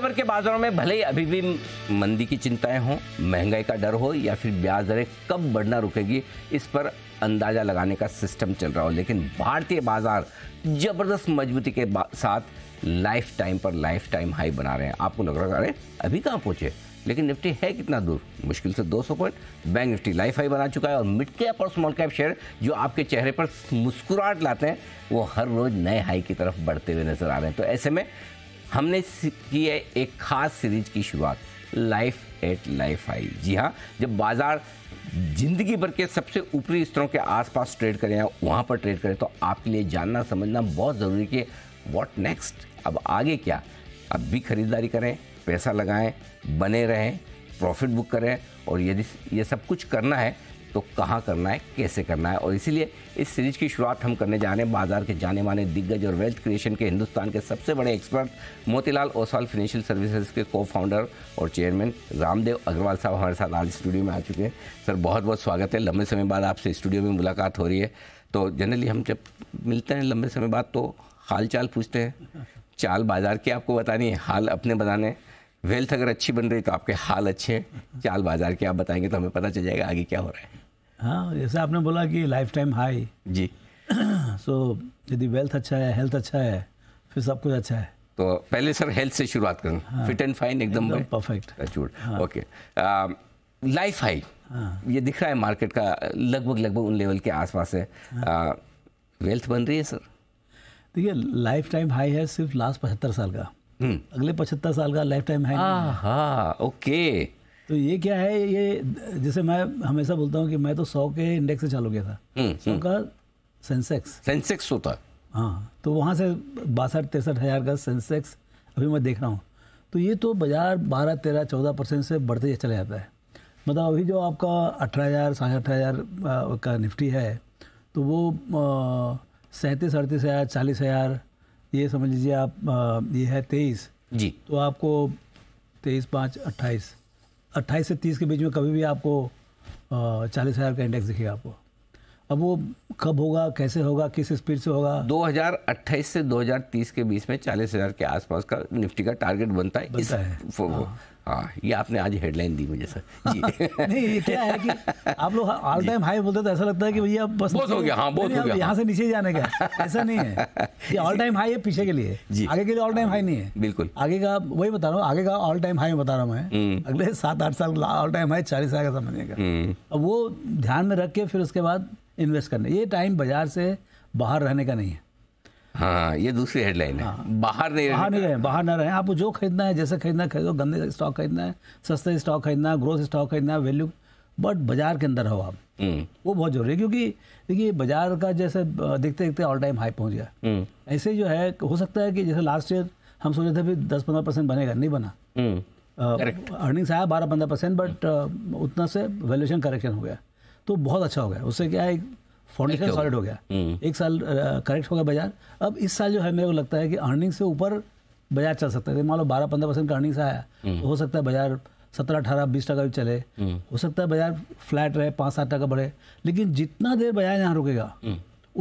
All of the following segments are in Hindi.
दुनिया भर के बाजारों में भले ही अभी भी मंदी की चिंताएं हों महंगाई का डर हो या फिर ब्याज दरें कब बढ़ना रुकेगी इस पर अंदाजा लगाने का सिस्टम चल रहा हो लेकिन भारतीय बाजार जबरदस्त मजबूती के साथ लाइफ टाइम पर लाइफ टाइम हाई बना रहे हैं आपको लग रहा है अभी कहाँ पहुँचे लेकिन निफ्टी है कितना दूर मुश्किल से 200 point bank Nifty life high बना चुका है और मिड कैप और स्मॉल कैप शेयर जो आपके चेहरे पर मुस्कुराहट लाते हैं वो हर रोज नए हाई की तरफ बढ़ते हुए नजर आ रहे हैं तो ऐसे में हमने की है एक खास सीरीज की शुरुआत लाइफ एट लाइफ आई जी हाँ जब बाजार जिंदगी भर के सबसे ऊपरी स्तरों के आसपास ट्रेड करें या वहाँ पर ट्रेड करें तो आपके लिए जानना समझना बहुत ज़रूरी कि व्हाट नेक्स्ट अब आगे क्या अब भी खरीदारी करें पैसा लगाएं बने रहें प्रॉफिट बुक करें और यदि ये सब कुछ करना है तो कहाँ करना है कैसे करना है और इसीलिए इस सीरीज की शुरुआत हम करने जा रहे हैं बाजार के जाने माने दिग्गज और वेल्थ क्रिएशन के हिंदुस्तान के सबसे बड़े expert Motilal Oswal financial services के को फाउंडर और चेयरमैन रामदेव अग्रवाल साहब हमारे साथ आज स्टूडियो में आ चुके हैं सर बहुत बहुत स्वागत है लंबे समय बाद आपसे स्टूडियो में मुलाकात हो रही है तो जनरली हम जब मिलते हैं लंबे समय बाद तो हाल चाल पूछते हैं चाल बाजार की आपको बतानी है हाल अपने बताने हैं वेल्थ अगर अच्छी बन रही तो आपके हाल अच्छे हैं चाल बाजार के आप बताएंगे तो हमें पता चल जाएगा आगे क्या हो रहा है हाँ जैसे आपने बोला कि लाइफ टाइम हाई जी सो so, यदि वेल्थ अच्छा है हेल्थ अच्छा है फिर सब कुछ अच्छा है तो पहले सर हेल्थ से शुरुआत करें हाँ, फिट एंड फाइन एकदम परफेक्ट ओके लाइफ हाई ये दिख रहा है मार्केट का लगभग लगभग उन लेवल के आसपास है हाँ, वेल्थ uh, बन रही है सर देखिए लाइफ टाइम हाई है सिर्फ लास्ट पचहत्तर साल का अगले पचहत्तर साल का लाइफ टाइम है हाँ ओके तो ये क्या है ये जैसे मैं हमेशा बोलता हूँ कि मैं तो सौ के इंडेक्स से चालू किया था हम्म, सौ हम्म। का सेंसेक्स सेंसेक्स होता हाँ तो वहाँ से बासठ तिरसठ हज़ार का सेंसेक्स अभी मैं देख रहा हूँ तो ये तो बाज़ार बारह तेरह चौदह परसेंट से बढ़ते चला जाता है मतलब अभी जो आपका अठारह हज़ार साढ़े अठारह हज़ार का निफ्टी है तो वो सैंतीस अड़तीस हज़ार चालीस हज़ार ये समझ लीजिए आप ये है तेईस जी तो आपको तेईस पाँच अट्ठाईस अट्ठाईस से तीस के बीच में कभी भी आपको चालीस हज़ार का इंडेक्स दिखेगा आपको अब वो कब होगा कैसे होगा किस स्पीड से होगा 2028 से 2030 के बीच में चालीस हजार के आसपास का निफ्टी का टारगेट बनता है बनता इस है हाँ। हाँ ये आपने आज हेडलाइन दी मुझे सर जी नहीं ये क्या है कि आप लोग ऑल टाइम हाई बोलते तो ऐसा लगता है कि भैया बस बहुत हो गया हाँ बहुत हो गया हाँ। यहाँ से नीचे जाने का ऐसा नहीं है ये ऑल टाइम हाई है पीछे के लिए जी आगे के लिए ऑल टाइम हाई नहीं है बिल्कुल आगे का वही बता रहा हूँ आगे का ऑल टाइम हाई बता रहा हूँ मैं हम्म। अगले सात आठ साल ऑल टाइम हाई चालीस साल का समझने का हम्म। अब वो ध्यान में रख के फिर उसके बाद इन्वेस्ट करने ये टाइम बाजार से बाहर रहने का नहीं है हाँ ये दूसरी हेडलाइन है हाँ, बाहर नहीं बाहर नहीं रहे बाहर ना रहे आपको जो खरीदना है जैसे खरीदना है खरीदो गंदे स्टॉक खरीदना है सस्ते स्टॉक खरीदना है ग्रोथ स्टॉक खरीदना है वैल्यू बट बाजार के अंदर हो आप हम्म। वो बहुत जरूरी है क्योंकि देखिए बाजार का जैसे देखते देखते ऑल टाइम हाई पहुंच गया हम्म। ऐसे जो है हो सकता है कि जैसे लास्ट ईयर हम सोचे थे दस पंद्रह परसेंट बनेगा नहीं बना हम्म। अर्निंग्स आया बारह पंद्रह परसेंट बट उतना से वैल्यूशन करेक्शन हो गया तो बहुत अच्छा हो गया उससे क्या है फाउंडेशन सॉलिड हो गया hmm. एक साल करेक्ट हो गया बाजार अब इस साल जो है मेरे को लगता है कि अर्निंग से ऊपर बाजार चल सकता है मान लो बारह पंद्रह परसेंट का अर्निंग से आया hmm. तो हो सकता है बाजार सत्रह अठारह बीस टका भी चले hmm. हो सकता है बाजार फ्लैट रहे पाँच सात टका बढ़े लेकिन जितना देर बाजार यहाँ रुकेगा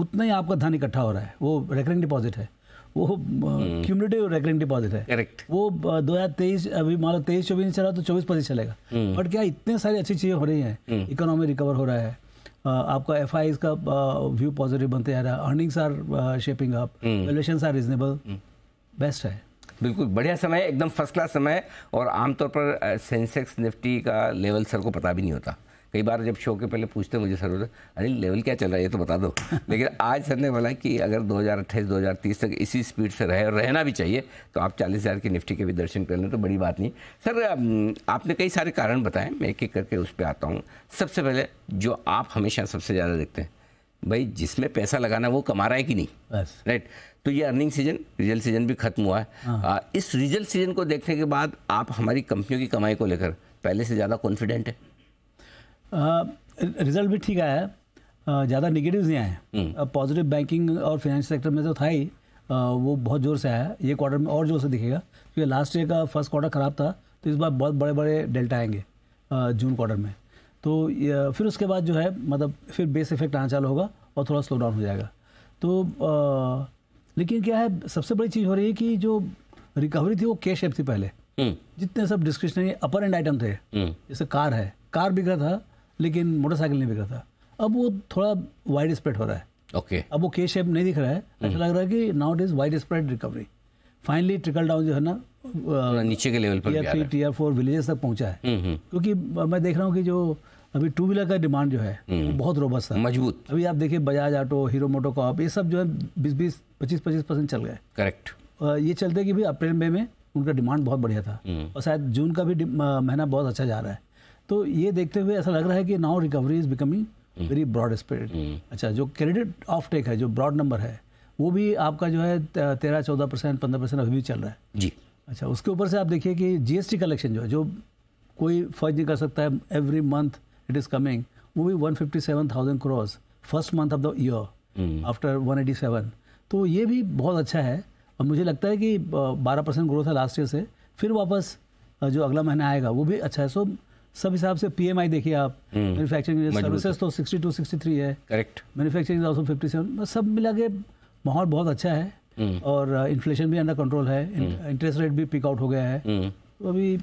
उतना ही आपका धन इकट्ठा हो रहा है वो रेकरिंग डिपॉजिट है वो क्यूमलेटिव रेकरिंग डिपॉजिट है करेक्ट वो दो हज़ार तेईस अभी मान लो तेईस चौबीस चला तो चौबीस पच्चीस चलेगा बट क्या इतने सारी अच्छी चीज़ें हो रही हैं इकोनॉमी रिकवर हो रहा है आपका एफ आई का व्यू पॉजिटिव बनते जा रहा है earnings are shaping up valuation are reasonable best है बिल्कुल बढ़िया समय एकदम फर्स्ट क्लास समय और आमतौर पर सेंसेक्स निफ्टी का लेवल सर को पता भी नहीं होता कई बार जब शो के पहले पूछते हैं मुझे सर अरे लेवल क्या चल रहा है ये तो बता दो लेकिन आज सर ने बोला कि अगर 2028 2030 तक इसी स्पीड से रहे और रहना भी चाहिए तो आप चालीस हज़ार की निफ्टी के भी दर्शन कर लें तो बड़ी बात नहीं सर आपने कई सारे कारण बताए मैं एक एक करके उस पर आता हूँ सबसे पहले जो आप हमेशा सबसे ज़्यादा देखते हैं भाई जिसमें पैसा लगाना वो कमा रहा है कि नहीं राइट तो ये अर्निंग सीजन रिजल्ट सीजन भी खत्म हुआ है हाँ। आ, इस रिजल्ट सीजन को देखने के बाद आप हमारी कंपनियों की कमाई को लेकर पहले से ज़्यादा कॉन्फिडेंट है रिजल्ट भी ठीक आया है ज़्यादा निगेटिव नहीं आए पॉजिटिव बैंकिंग हम्म। और फाइनेंस सेक्टर में तो था ही वो बहुत ज़ोर से आया ये क्वार्टर में और ज़ोर से दिखेगा क्योंकि लास्ट ईयर का फर्स्ट क्वार्टर ख़राब था तो इस बार बहुत बड़े बड़े डेल्टा आएंगे जून क्वार्टर में तो फिर उसके बाद जो है मतलब फिर बेस इफेक्ट आना चालू होगा और थोड़ा स्लो डाउन हो जाएगा तो लेकिन क्या है सबसे बड़ी चीज़ हो रही है कि जो रिकवरी थी वो के शेप थी पहले हम्म। जितने सब डिस्क्रिप्शनरी अपर एंड आइटम थे हम्म। जैसे कार है कार बिक रहा था लेकिन मोटरसाइकिल नहीं बिक रहा था अब वो थोड़ा वाइड स्प्रेड हो रहा है ओके okay. अब वो के शेप नहीं दिख रहा है hmm. ऐसा लग रहा है कि now it is wide spread recovery finally trickle down जो है ना नीचे के लेवल पर tier three tier four villages तक पहुंचा है hmm, hmm. क्योंकि मैं देख रहा हूँ कि जो अभी टू व्हीलर का डिमांड जो है बहुत रोबस्ट था मजबूत अभी आप देखिए बजाज ऑटो हीरो मोटो कॉप ये सब जो है बीस बीस पच्चीस पच्चीस परसेंट चल गए करेक्ट ये चलते कि भाई अप्रैल मई में उनका डिमांड बहुत बढ़िया था और शायद जून का भी महीना बहुत अच्छा जा रहा है तो ये देखते हुए ऐसा लग रहा है कि now recovery is becoming very broad spread अच्छा जो क्रेडिट ऑफ टेक है जो ब्रॉड नंबर है वो भी आपका जो है तेरह चौदह परसेंट पंद्रह परसेंट अभी भी चल रहा है जी अच्छा उसके ऊपर से आप देखिए कि जीएसटी कलेक्शन जो है जो कोई फर्ज नहीं कर सकता है every month it is coming वो भी one fifty seven thousand cross first month of the year after one eighty seven तो ये भी बहुत अच्छा है और मुझे लगता है कि बारह परसेंट ग्रोथ है लास्ट ईयर से फिर वापस जो अगला महीना आएगा वो भी अच्छा है सो so, सब हिसाब से पीएमआई देखिए आप मैन्युफैक्चरिंग हम्म। सर्विसेज तो 62 63 है करेक्ट मैन्युफैक्चरिंग ऑल्सो 57 सब मिला के माहौल बहुत अच्छा है हम्म। और इन्फ्लेशन uh, भी अंडर कंट्रोल है इंटरेस्ट हम्म। रेट भी पिक आउट हो गया है तो अभी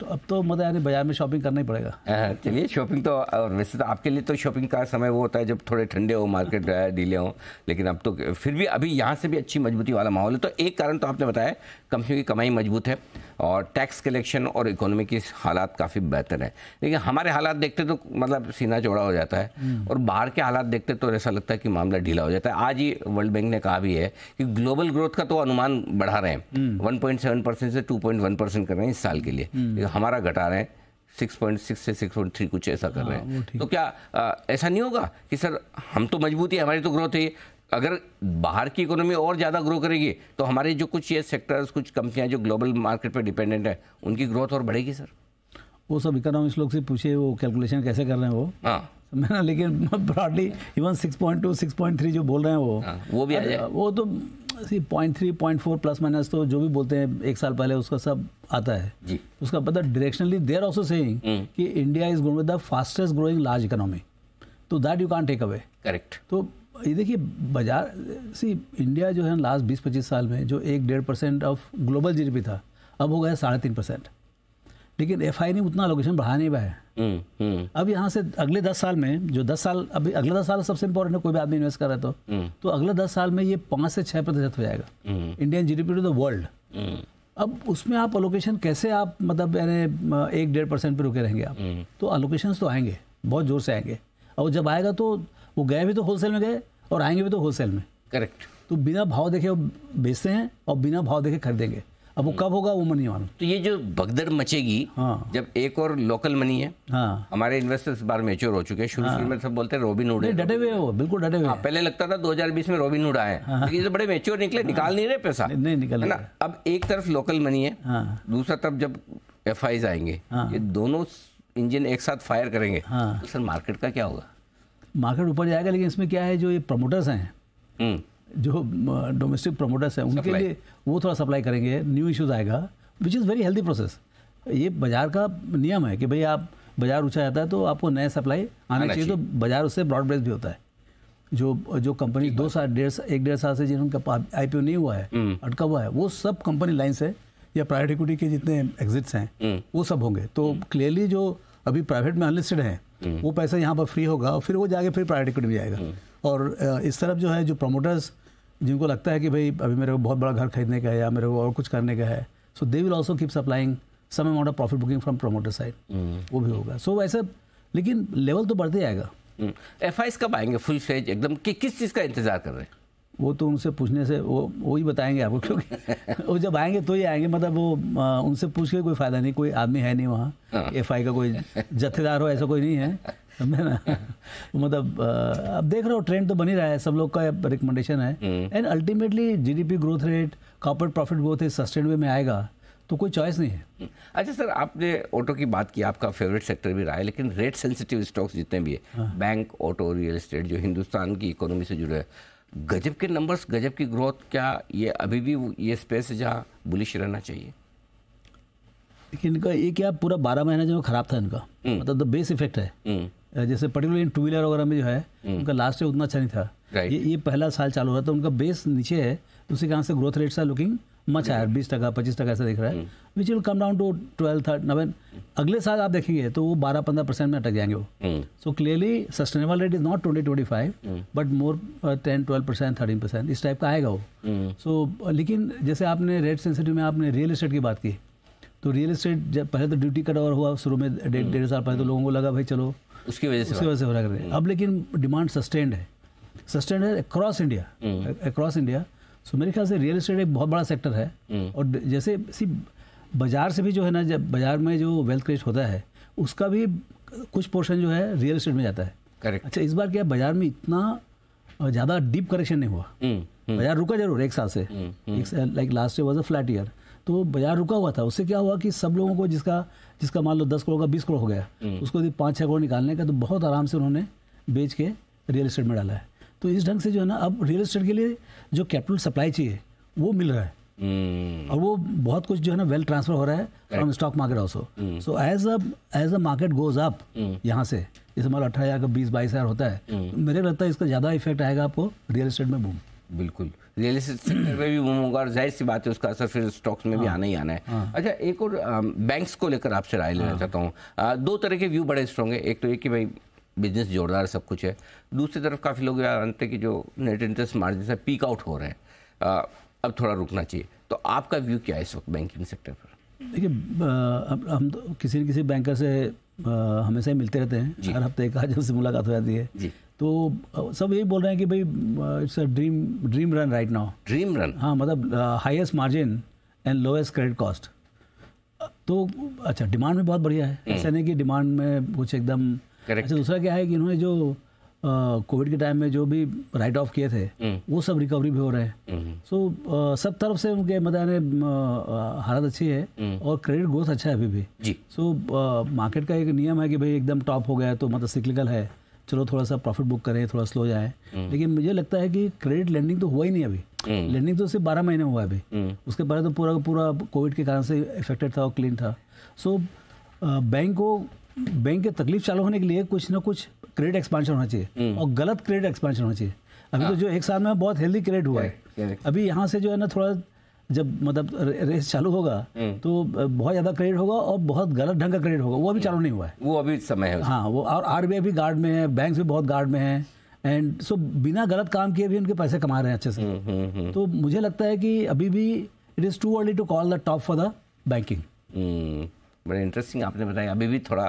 तो अब तो मतलब यानी बाजार में शॉपिंग करना ही पड़ेगा चलिए शॉपिंग तो और वैसे तो आपके लिए तो शॉपिंग का समय वो होता है जब थोड़े ठंडे हो मार्केट डीले हो लेकिन अब तो फिर भी अभी यहाँ से भी अच्छी मजबूती वाला माहौल है तो एक कारण तो आपने बताया कंपनी की कमाई मजबूत है और टैक्स कलेक्शन और इकोनॉमी की हालात काफ़ी बेहतर है लेकिन हमारे हालात देखते तो मतलब सीना चौड़ा हो जाता है हम्म। और बाहर के हालात देखते तो ऐसा लगता है कि मामला ढीला हो जाता है आज ही वर्ल्ड बैंक ने कहा भी है कि ग्लोबल ग्रोथ का तो अनुमान बढ़ा रहे हैं वन हम्म। से टू पॉइंट वन परसेंट कर रहे हैं इस साल के लिए हम्म। हम्म। हमारा घटा रहे हैं सिक्स पॉइंट सिक्स से सिक्स पॉइंट थ्री कुछ ऐसा कर रहे हाँ, हैं तो क्या आ, ऐसा नहीं होगा कि सर हम तो मजबूती है हमारी तो ग्रोथ है अगर बाहर की इकोनॉमी और ज़्यादा ग्रो करेगी तो हमारे जो कुछ ये सेक्टर्स कुछ कंपनियां जो ग्लोबल मार्केट पर डिपेंडेंट है उनकी ग्रोथ और बढ़ेगी सर वो सब इकोनॉमिक्स लोग से पूछे वो कैलकुलेशन कैसे कर रहे हैं वो हाँ मैंने लेकिन broadly even six point two six point three जो बोल रहे हैं वो हाँ, वो भी आ जाए वो तो point three point four plus minus तो जो भी बोलते हैं एक साल पहले उसका सब आता है जी उसका पता डायरेक्शनली देर ऑल्सो सेइंग कि India is going the fastest growing large economy तो that you can take away correct तो ये देखिए बाजार सी इंडिया जो है लास्ट बीस पच्चीस साल में जो एक डेढ़ परसेंट ऑफ ग्लोबल जीडीपी था अब हो गया साढ़े तीन परसेंट लेकिन एफ ने उतना लोकेशन बढ़ा नहीं पाया हम्म, हम्म। अब यहाँ से अगले दस साल में जो दस साल अभी अगले दस साल सबसे इम्पोर्टेंट है कोई भी आदमी इन्वेस्ट कर रहा तो हम्म। तो अगले दस साल में ये पाँच से छः प्रतिशत हो जाएगा इंडियन जी टू द वर्ल्ड अब उसमें आप अलोकेशन कैसे आप मतलब यानी एक डेढ़ परसेंट पर रुके रहेंगे आप तो अलोकेशन तो आएंगे बहुत जोर से आएंगे और जब आएगा तो वो गए भी तो होलसेल में गए और आएंगे भी तो होलसेल में करेक्ट तो बिना भाव देखे बेचते हैं और बिना भाव देखे खरीदेंगे अब वो हम्म। कब होगा वो मनी मालूम तो ये जो भगदड़ मचेगी हाँ। जब एक और लोकल मनी है हाँ। हमारे इन्वेस्टर्स बार मेच्योर हो चुके हैं शुरू शुरू हाँ। में सब बोलते हैं रोबिन उड़े डटे हुए हो बिल्कुल डटे हुए हाँ, पहले लगता था 2020 में रोबिन उड़ा है लेकिन तो बड़े मेच्योर निकले हाँ। निकाल नहीं रहे पैसा नहीं निकल ना अब एक तरफ लोकल मनी है दूसरा तरफ जब एफ आएंगे ये दोनों इंजन एक साथ फायर करेंगे तो सर मार्केट का क्या होगा मार्केट ऊपर जाएगा लेकिन इसमें क्या है जो ये प्रमोटर्स हैं हम्म। जो डोमेस्टिक प्रमोटर्स हैं उनके लिए वो थोड़ा सप्लाई करेंगे न्यू इश्यूज आएगा which is very healthy process ये बाजार का नियम है कि भाई आप बाजार ऊँचा जाता है तो आपको नया सप्लाई आना चाहिए तो बाजार उससे ब्रॉड ब्रेस भी होता है जो जो कंपनी दो साल डेढ़ एक डेढ़ साल से जिनका आई पी नहीं हुआ है हम्म। अटका हुआ है वो सब कंपनी लाइन्स है या प्राइवेट इक्विटी के जितने एग्जिट्स हैं हम्म। वो सब होंगे तो क्लियरली हम्म। जो अभी प्राइवेट में अनलिस्टेड हैं वो पैसा यहाँ पर फ्री होगा और फिर वो जाके फिर प्राइवेट इक्विटी में जाएगा और इस तरफ जो है जो प्रमोटर्स जिनको लगता है कि भाई अभी मेरे को बहुत बड़ा घर खरीदने का है या मेरे को और कुछ करने का है so they will also keep supplying some amount of profit booking from promoter side वो भी होगा सो so, वैसे लेकिन लेवल तो बढ़ते जाएगा एफ hmm. आई कब आएंगे फुल फ्लेज एकदम कि किस चीज़ का इंतजार कर रहे हैं वो तो उनसे पूछने से वो वो ही बताएंगे आपको क्योंकि वो जब आएंगे तो ही आएंगे मतलब वो आ, उनसे पूछ के कोई फ़ायदा नहीं कोई आदमी है नहीं वहाँ हाँ। एफ आई का कोई जत्थेदार हो ऐसा कोई नहीं है समझे ना मतलब अब देख रहे हो ट्रेंड तो बनी रहा है सब लोग का रिकमेंडेशन है and ultimately GDP growth rate corporate profit growth rate sustain way में आएगा तो कोई चॉइस नहीं है हम्म। अच्छा सर आपने ऑटो की बात की आपका फेवरेट सेक्टर भी रहा है लेकिन रेट सेंसिटिव स्टॉक्स जितने भी है बैंक ऑटो रियल इस्टेट जो हिंदुस्तान की इकोनॉमी से जुड़े हैं गजब के नंबर्स गजब की ग्रोथ क्या ये अभी भी ये स्पेस है जहाँ बुलिश रहना चाहिए लेकिन इनका ये क्या पूरा बारह महीना जो ख़राब था इनका हम्म। मतलब तो बेस इफेक्ट है हम्म। जैसे पर्टिकुलर इन टू व्हीलर वगैरह में जो है हम्म। उनका लास्ट ईयर उतना अच्छा नहीं था ये ये पहला साल चालू हुआ तो उनका बेस नीचे है तो उसी कहाँ से growth rates are looking much higher बीस टका पच्चीस टका ऐसा दिख रहा है which will come down to twelve thirteen नवेन अगले साल आप देखेंगे तो वो बारह पंद्रह परसेंट में अटक जाएंगे वो so clearly sustainable rate is not twenty twenty five but more ten twelve percent thirteen percent इस टाइप का आएगा वो सो हम्म। so, uh, लेकिन जैसे आपने रेट सेंसिटिव में आपने रियल इस्टेट की बात की तो रियल इस्टेट जब पहले तो ड्यूटी कट ओवर हुआ शुरू में डेढ़ हम्म। डेढ़ साल पहले तो हम्म। लोगों को लगा भाई चलो उसकी वजह से उसकी वजह से हो रहा है अब लेकिन डिमांड सस्टेंड है सस्टेंड है across India across India so मेरे ख्याल से रियल इस्टेट एक बहुत बड़ा सेक्टर है हम्म। और जैसे सी बाज़ार से भी जो है ना जब बाज़ार में जो वेल्थ क्रिएट होता है उसका भी कुछ पोर्शन जो है रियल इस्टेट में जाता है करेक्ट अच्छा इस बार क्या बाज़ार में इतना ज़्यादा डीप करेक्शन नहीं हुआ हम्म, हम्म। बाज़ार रुका जरूर एक साल से like last year was a flat year तो बाजार रुका हुआ था उससे क्या हुआ कि सब लोगों को जिसका जिसका मान लो दस करोड़ का बीस करोड़ हो गया उसको यदि पाँच छः करोड़ निकालने का तो बहुत आराम से उन्होंने बेच के रियल इस्टेट में डाला है तो इस ढंग से जो है ना अब रियल इस्टेट के लिए जो कैपिटल सप्लाई चाहिए वो मिल रहा है Hmm. और वो बहुत कुछ जो है ना वेल ट्रांसफर हो रहा है from stock market also so as a as a market goes up यहाँ से जैसे हमारा अठारह हजार का बीस बाईस हजार होता है hmm. तो मेरे लगता है इसका ज़्यादा इफेक्ट आएगा आपको रियल एस्टेट में बूम बिल्कुल रियल इस्टेट सेक्टर में भी बूम होगा और जाहिर सी बात है उसका असर फिर स्टॉक्स में भी हाँ। आना ही आना है हाँ। अच्छा एक और बैंक्स को लेकर आपसे राय लेना हाँ। चाहता हूँ दो तरह के व्यू बड़े स्ट्रॉन्ग है एक तो एक कि भाई बिजनेस जोरदार सब कुछ है दूसरी तरफ काफ़ी लोग जानते हैं कि जो नेट इंटरेस्ट मार्जिन है पीक आउट हो रहे हैं अब थोड़ा रुकना चाहिए तो आपका व्यू क्या है इस वक्त बैंकिंग सेक्टर पर देखिए हम तो किसी न किसी बैंकर से हमेशा ही मिलते रहते हैं हर हफ्ते एक आज से मुलाकात हो जाती है जी तो सब यही बोल रहे हैं कि भाई it's a dream dream run right now dream run हाँ मतलब highest margin and lowest credit cost तो अच्छा डिमांड में बहुत बढ़िया है हम्म। ऐसा नहीं कि डिमांड में कुछ एकदम अच्छा दूसरा क्या है कि इन्होंने जो कोविड के टाइम में जो भी राइट ऑफ किए थे हम्म। वो सब रिकवरी भी हो रहे हैं सो हम्म। सब तरफ से उनके मतलब हालत अच्छी है हम्म। और क्रेडिट ग्रोथ अच्छा है अभी भी सो मार्केट का एक नियम है कि भाई एकदम टॉप हो गया तो मतलब सिक्लिकल है चलो थोड़ा सा प्रॉफिट बुक करें थोड़ा स्लो जाए लेकिन मुझे लगता है कि क्रेडिट लैंडिंग तो हुआ ही नहीं अभी लेंडिंग तो सिर्फ बारह महीने हुआ अभी उसके पहले तो पूरा पूरा कोविड के कारण से इफेक्टेड था और क्लीन था सो बैंक को बैंक के तकलीफ चालू होने के लिए कुछ ना कुछ क्रेडिट एक्सपांशन होना चाहिए हम्म। और गलत क्रेडिट एक्सपांशन होना चाहिए अभी तो हाँ। जो एक साल में बहुत हेल्दी क्रेडिट हुआ है अभी यहाँ से जो है ना थोड़ा जब मतलब रेस चालू होगा हम्म। तो बहुत ज़्यादा क्रेडिट होगा और बहुत गलत ढंग का क्रेडिट होगा वो अभी हम्म। चालू नहीं हुआ है वो अभी समय है हाँ वो और आर भी गार्ड में है बैंक भी बहुत गार्ड में है एंड सो so, बिना गलत काम किए भी उनके पैसे कमा रहे हैं अच्छे से तो मुझे लगता है कि अभी भी it is too early to call the top for the banking बड़े इंटरेस्टिंग आपने बताया अभी भी थोड़ा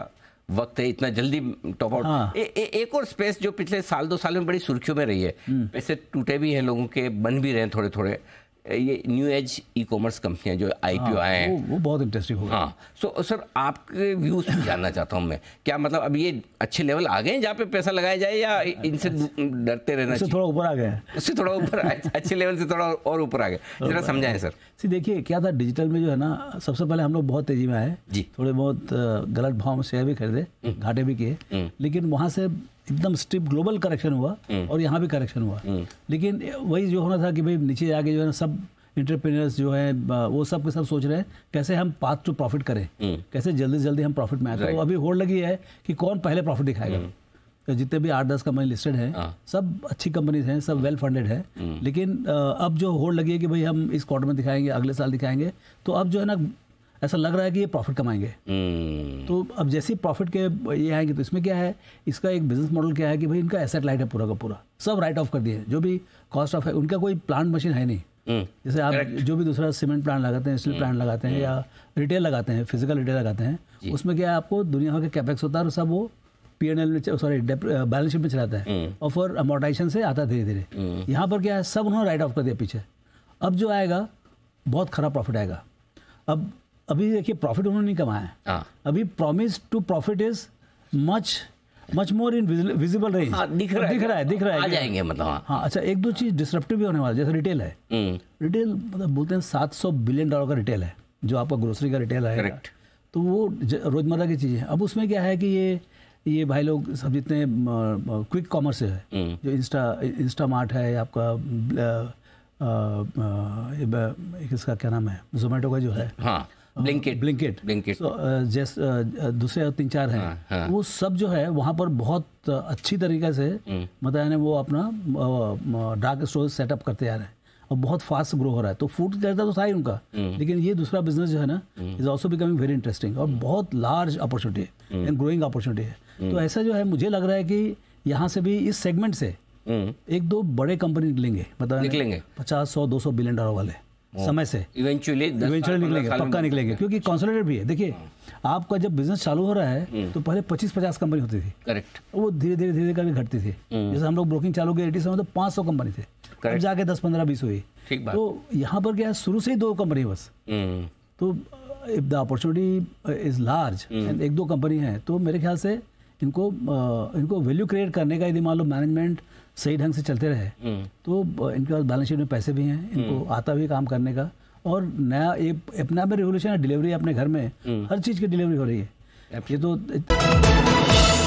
वक्त है इतना जल्दी टॉप आउट हाँ। ए, ए, एक और स्पेस जो पिछले साल दो साल में बड़ी सुर्खियों में रही है हम्म। पैसे टूटे भी हैं लोगों के बन भी रहे हैं थोड़े थोड़े ये न्यू एज ई कॉमर्स कंपनियां जो आई पी हाँ, आए हैं वो बहुत इंटरेस्टिंग होगा हाँ सो so, सर आपके व्यूज जानना चाहता हूँ मैं क्या मतलब अब ये अच्छे लेवल आ गए जहाँ पे पैसा लगाया जाए या इनसे अच्छा, डरते रहना इससे थोड़ा ऊपर आ गए इससे थोड़ा ऊपर अच्छे लेवल से थोड़ा और ऊपर आ गए जरा समझाएं सर सी देखिए क्या था डिजिटल में जो है ना सबसे पहले हम लोग बहुत तेजी में आए जी थोड़े बहुत गलत भाव में शेयर भी खरीदे हम्म। घाटे भी किए हम्म। लेकिन वहाँ से एकदम स्ट्रिप ग्लोबल करेक्शन हुआ हम्म। और यहाँ भी करेक्शन हुआ हम्म। लेकिन वही जो होना था कि भाई नीचे जाके जो है ना सब इंटरप्रेनर्स जो है वो सब के सब सोच रहे हैं कैसे हम पाथ टू प्रॉफिट करें हम्म। कैसे जल्दी से जल्दी हम प्रॉफिट में आए तो अभी होड़ लगी है कि कौन पहले प्रॉफिट दिखाएगा तो जितने भी आठ दस कंपनी हाँ। लिस्टेड हैं सब अच्छी कंपनीज हैं सब वेल फंडेड है लेकिन अब जो होड़ लगी है कि भाई हम इस क्वार्टर में दिखाएंगे अगले साल दिखाएंगे तो अब जो है ना ऐसा लग रहा है कि ये प्रॉफिट कमाएंगे hmm. तो अब जैसे प्रॉफिट के ये आएंगे तो इसमें क्या है इसका एक बिजनेस मॉडल क्या है कि भाई इनका एसेट लाइट है पूरा का पूरा सब राइट ऑफ कर दिए जो भी कॉस्ट ऑफ है उनका कोई प्लांट मशीन है नहीं hmm. जैसे आप Correct. जो भी दूसरा सीमेंट प्लांट लगाते हैं स्टील hmm. प्लांट लगाते हैं हम्म। या रिटेल लगाते हैं फिजिकल रिटेल लगाते हैं उसमें क्या है आपको दुनिया भर के कैपेक्स होता है और सब वो पी एन एल में सॉरी बैलेंस शीट में चलाता है और फिर अमोटाइजेशन से आता है धीरे धीरे यहाँ पर क्या है सब उन्होंने राइट ऑफ कर दिया पीछे अब जो आएगा बहुत खराब प्रॉफिट आएगा अब अभी देखिए प्रॉफिट उन्होंने नहीं कमाया हाँ। अभी promise to profit is much much more in visible range दिख रहा है दिख रहा है दिख रहा है आ जाएंगे मतलब हाँ, हाँ अच्छा एक दो चीज डिस्ट्रप्टिव भी होने वाला जैसे रिटेल है रिटेल हम्म। मतलब बोलते हैं सात सौ बिलियन डॉलर का रिटेल है जो आपका ग्रोसरी का रिटेल है तो वो रोजमर्रा की चीज है अब उसमें क्या है कि ये ये भाई लोग सब जितने क्विक कॉमर्स है जो इंस्टा इंस्टा मार्ट है आपका आ, आ, आ, इसका क्या नाम है जोमेटो का जो है हाँ ब्लिंकेट ब्लिंकेट ब्लिंकेट जैसे दूसरे तीन चार हैं हाँ, हाँ। वो सब जो है वहाँ पर बहुत uh, अच्छी तरीके से हम्म। मतलब यानी वो अपना डार्क स्टोर सेटअप करते आ रहे हैं और बहुत फास्ट ग्रो हो रहा है तो फूड कल्चर तो था ही उनका हम्म। लेकिन ये दूसरा बिजनेस जो है ना is also becoming very interesting और बहुत लार्ज अपॉर्चुनिटी है एंड ग्रोइंग अपॉर्चुनिटी है हम्म। तो ऐसा जो है मुझे लग रहा है कि यहाँ से भी इस सेगमेंट से एक दो बड़े कंपनी निकलेंगे मतलब निकलेंगे पचास सौ दो सौ बिलियन डॉलर वाले समय से इवेंचुअली इवेंचुअली निकलेंगे पक्का निकलेंगे क्योंकि कॉन्सोलेटेड भी है देखिए हाँ। आपका जब बिजनेस चालू हो रहा है हम्म। तो पहले पच्चीस पचास कंपनी होती थी करेक्ट वो धीरे धीरे धीरे करके घटती थी हम्म। जैसे हम लोग ब्रोकिंग चालू किए समय तो पाँच सौ कंपनी थे अब जाके दस पंद्रह बीस हुई ठीक बात तो यहाँ पर क्या है शुरू से ही दो कंपनी बस हम्म। तो if the opportunity is large एक दो कंपनी है तो मेरे ख्याल से इनको इनको वैल्यू क्रिएट करने का यदि मान लो मैनेजमेंट सही ढंग से चलते रहे हम्म। तो इनके पास बैलेंस शीट में पैसे भी हैं इनको हम्म। आता भी काम करने का और नया एक अपना भी रेवोल्यूशन है डिलीवरी अपने घर में हम्म। हर चीज़ की डिलीवरी हो रही है ये तो